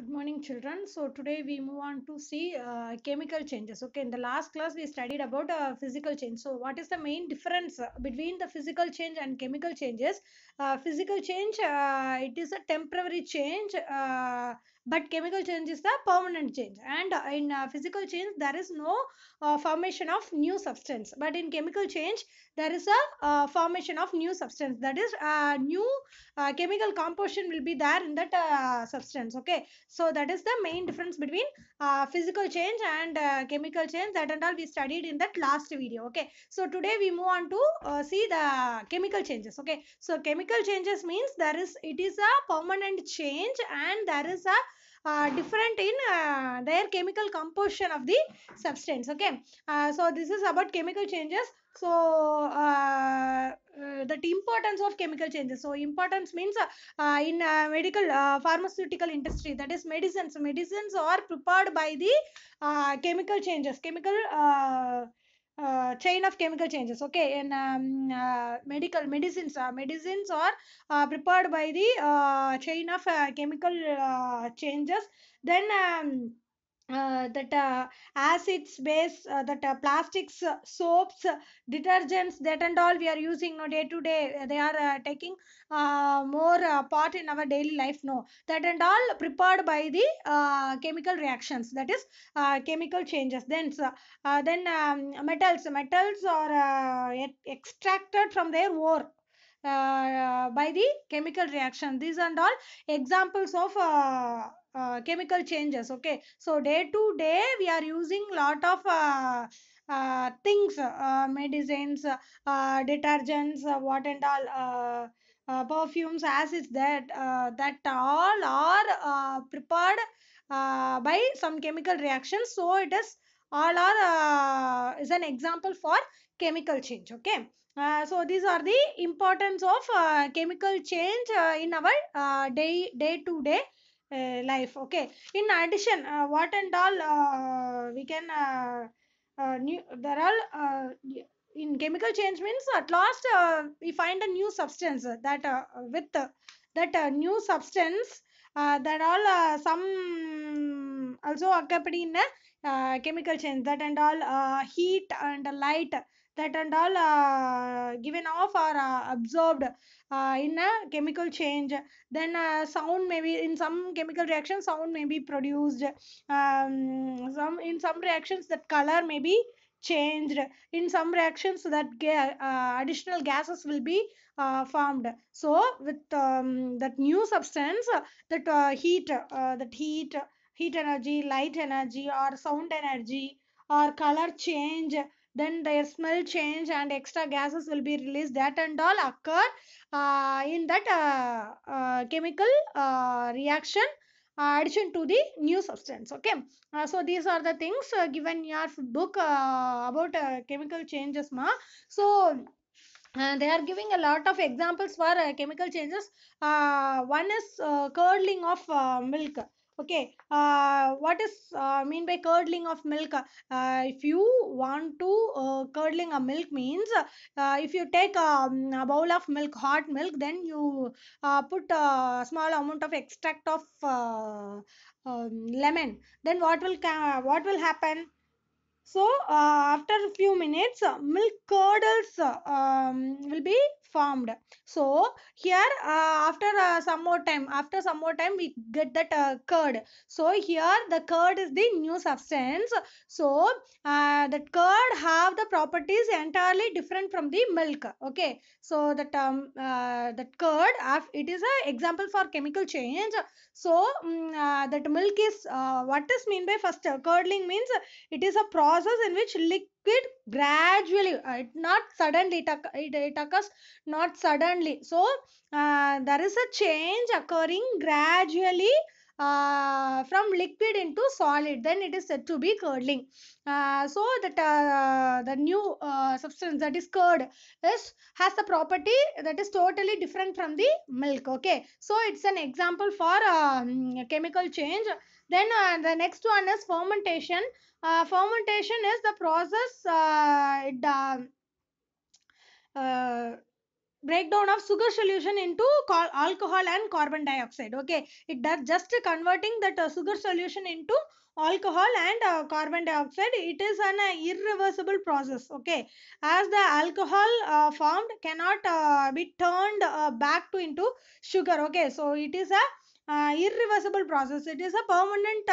Good morning children. So today we move on to see uh, chemical changes. Okay, in the last class we studied about uh, physical change. So what is the main difference uh, between the physical change and chemical changes? Uh, physical change, uh, it is a temporary change uh, but chemical change is the permanent change and in uh, physical change there is no uh, formation of new substance but in chemical change there is a uh, formation of new substance that is uh, new uh, chemical composition will be there in that uh, substance okay so that is the main difference between physical change and chemical change that and all we studied in that last video okay so today we move on to see the chemical changes okay so chemical changes means there is it is a permanent change and there is a uh, different in uh, their chemical composition of the substance okay uh, so this is about chemical changes so uh, the importance of chemical changes so importance means uh, in medical pharmaceutical industry that is medicines medicines are prepared by the chemical changes chemical uh, chain of chemical changes okay in um, uh, medical medicines uh, medicines are uh, prepared by the uh, chain of uh, chemical changes then um, uh, that uh, acids base uh, that uh, plastics uh, soaps uh, detergents that and all we are using no day to day they are taking more part in our daily life no that and all prepared by the chemical reactions that is chemical changes then then um, metals metals are extracted from their ore by the chemical reaction. These and all examples of uh, uh, chemical changes okay so day to day we are using lot of uh, uh, things uh, medicines uh, detergents what and all perfumes acids that that all are prepared by some chemical reactions so it is all are is an example for chemical change okay uh, so these are the importance of uh, chemical change uh, in our uh, day day to day uh, life okay in addition what and all we can new, there are in chemical change means at last we find a new substance that with that new substance that all some also accompanied in chemical change that and all heat and light that and all uh, given off or uh, absorbed uh, in a chemical change then uh, sound may be in some chemical reaction sound may be produced um, some in some reactions that color may be changed in some reactions that ga uh, additional gases will be uh, formed so with um, that new substance that heat that heat heat energy light energy or sound energy or color change then their smell change and extra gases will be released that and all occur uh, in that uh, uh, chemical uh, reaction uh, addition to the new substance okay uh, so these are the things given in your book about chemical changes ma so they are giving a lot of examples for uh, chemical changes. Uh, one is curdling of milk okay uh, what is uh, mean by curdling of milk uh, if you want to uh, curdling a milk means uh, if you take a um, a bowl of milk hot milk then you uh, put a small amount of extract of um, lemon then what will what will happen so uh, after a few minutes, uh, milk curdles uh, um, will be formed. So here uh, after uh, some more time, after some more time we get that uh, curd. So here the curd is the new substance. So the curd have the properties entirely different from the milk. Okay. So that um, that curd, it is an example for chemical change. So um, that milk is what is mean by first curdling means it is a process process in which liquid gradually uh, it not suddenly it, it, occurs not suddenly so uh, there is a change occurring gradually uh, from liquid into solid then it is said to be curdling uh, so that uh, the new uh, substance that is curd is has the property that is totally different from the milk okay so it's an example for um, chemical change then uh, the next one is fermentation. Uh, fermentation is the process uh, it, um, breakdown of sugar solution into alcohol and carbon dioxide okay it does just converting that uh, sugar solution into alcohol and uh, carbon dioxide it is an uh, irreversible process okay as the alcohol formed cannot be turned back to into sugar okay so it is a irreversible process it is a permanent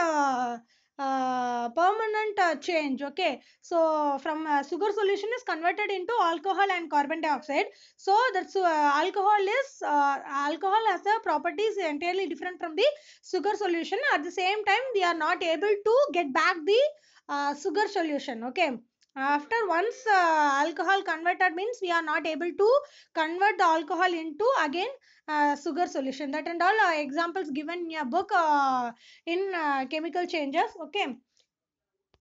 uh, permanent uh, change okay so from uh, sugar solution is converted into alcohol and carbon dioxide so that's uh, alcohol is uh, alcohol has the properties entirely different from the sugar solution at the same time they are not able to get back the uh, sugar solution okay after once uh, alcohol converted means we are not able to convert the alcohol into again uh, sugar solution that and all uh, examples given in your book uh, in uh, chemical changes okay